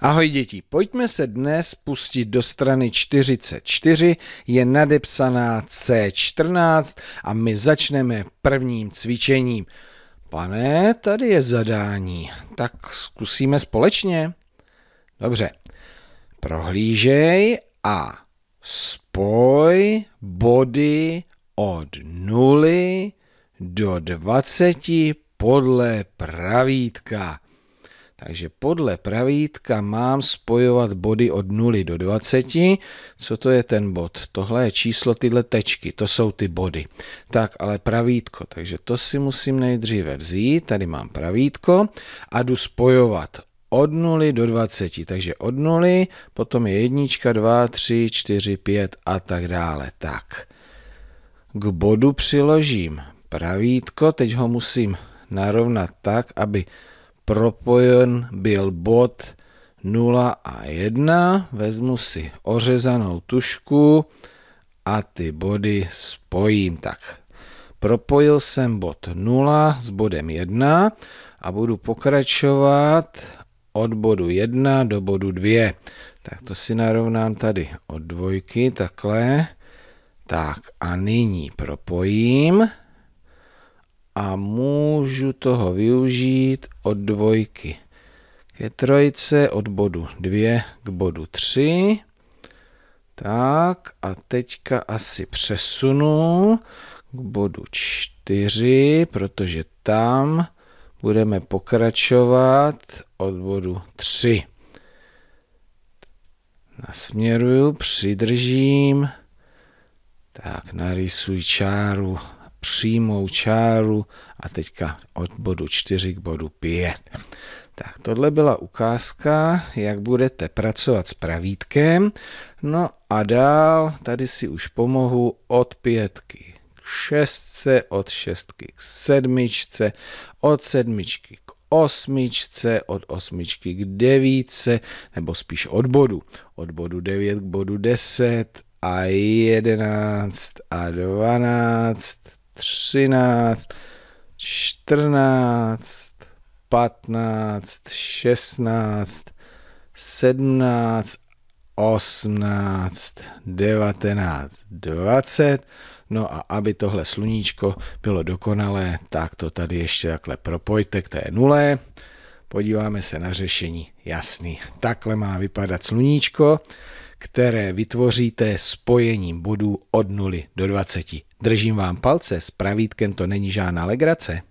Ahoj děti, pojďme se dnes pustit do strany 44, je nadepsaná C14 a my začneme prvním cvičením. Pane, tady je zadání, tak zkusíme společně. Dobře, prohlížej a spoj body od 0 do 20 podle pravítka. Takže podle pravítka mám spojovat body od 0 do 20. Co to je ten bod? Tohle je číslo, tyhle tečky, to jsou ty body. Tak, ale pravítko, takže to si musím nejdříve vzít, tady mám pravítko a jdu spojovat od 0 do 20, takže od 0, potom je 1, 2, 3, 4, 5 a tak dále. Tak, k bodu přiložím pravítko, teď ho musím narovnat tak, aby propojen byl bod 0 a 1. Vezmu si ořezanou tušku a ty body spojím. Tak propojil jsem bod 0 s bodem 1 a budu pokračovat od bodu 1 do bodu 2. Tak to si narovnám tady od dvojky, takhle. Tak a nyní propojím a můžu toho využít od dvojky ke trojce, od bodu 2 k bodu 3. Tak a teďka asi přesunu k bodu 4, protože tam budeme pokračovat od bodu 3. Nasměruju, přidržím, tak narysuji čáru přímou čáru a teďka od bodu 4 k bodu 5. Tak tohle byla ukázka, jak budete pracovat s pravítkem. No a dál tady si už pomohu od pětky k šestce, od šestky k sedmičce, od sedmičky k osmičce, od osmičky k devíce, nebo spíš od bodu. Od bodu 9 k bodu 10 a 11 a 12, 13, 14, 15, 16, 17, 18, 19, 20. No a aby tohle sluníčko bylo dokonalé, tak to tady ještě takhle propojte k té nule. Podíváme se na řešení. Jasný, takhle má vypadat sluníčko, které vytvoříte spojením bodů od 0 do 20. Držím vám palce, s pravítkem to není žádná legrace.